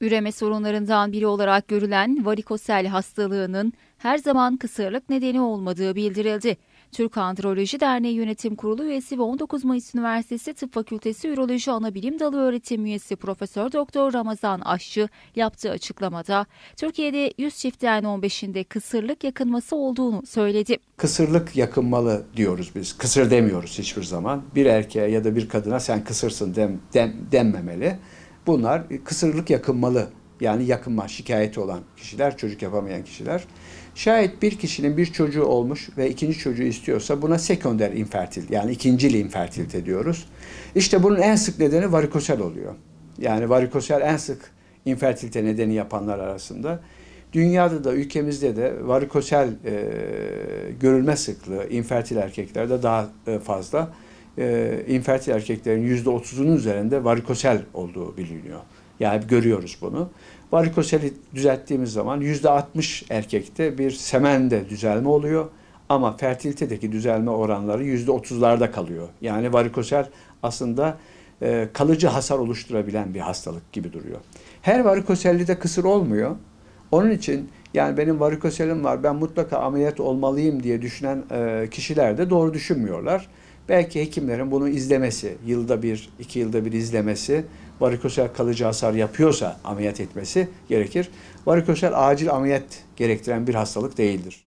Üreme sorunlarından biri olarak görülen varikosel hastalığının her zaman kısırlık nedeni olmadığı bildirildi. Türk Androloji Derneği Yönetim Kurulu üyesi ve 19 Mayıs Üniversitesi Tıp Fakültesi Üroloji Anabilim Dalı öğretim üyesi Profesör Doktor Ramazan Aşçı yaptığı açıklamada Türkiye'de 100 çiftten 15'inde kısırlık yakınması olduğunu söyledi. Kısırlık yakınmalı diyoruz biz. Kısır demiyoruz hiçbir zaman. Bir erkeğe ya da bir kadına sen kısırsın dem, dem, denmemeli. Bunlar kısırlık yakınmalı yani yakınma şikayeti olan kişiler, çocuk yapamayan kişiler. Şayet bir kişinin bir çocuğu olmuş ve ikinci çocuğu istiyorsa buna sekonder infertil yani ikincil infertil diyoruz. İşte bunun en sık nedeni varikosel oluyor. Yani varikosel en sık infertilite nedeni yapanlar arasında. Dünyada da ülkemizde de varikosel e, görülme sıklığı infertil erkeklerde daha e, fazla e, infertil erkeklerin yüzde otuzunun üzerinde varikosel olduğu biliniyor. Yani görüyoruz bunu. Varikoseli düzelttiğimiz zaman yüzde altmış erkekte bir semende düzelme oluyor. Ama fertilitedeki düzelme oranları yüzde otuzlarda kalıyor. Yani varikosel aslında e, kalıcı hasar oluşturabilen bir hastalık gibi duruyor. Her varikoselli de kısır olmuyor. Onun için yani benim varikoselim var ben mutlaka ameliyat olmalıyım diye düşünen e, kişiler de doğru düşünmüyorlar. Belki hekimlerin bunu izlemesi, yılda bir, iki yılda bir izlemesi, varikosel kalıcı hasar yapıyorsa ameliyat etmesi gerekir. Varikosel acil ameliyat gerektiren bir hastalık değildir.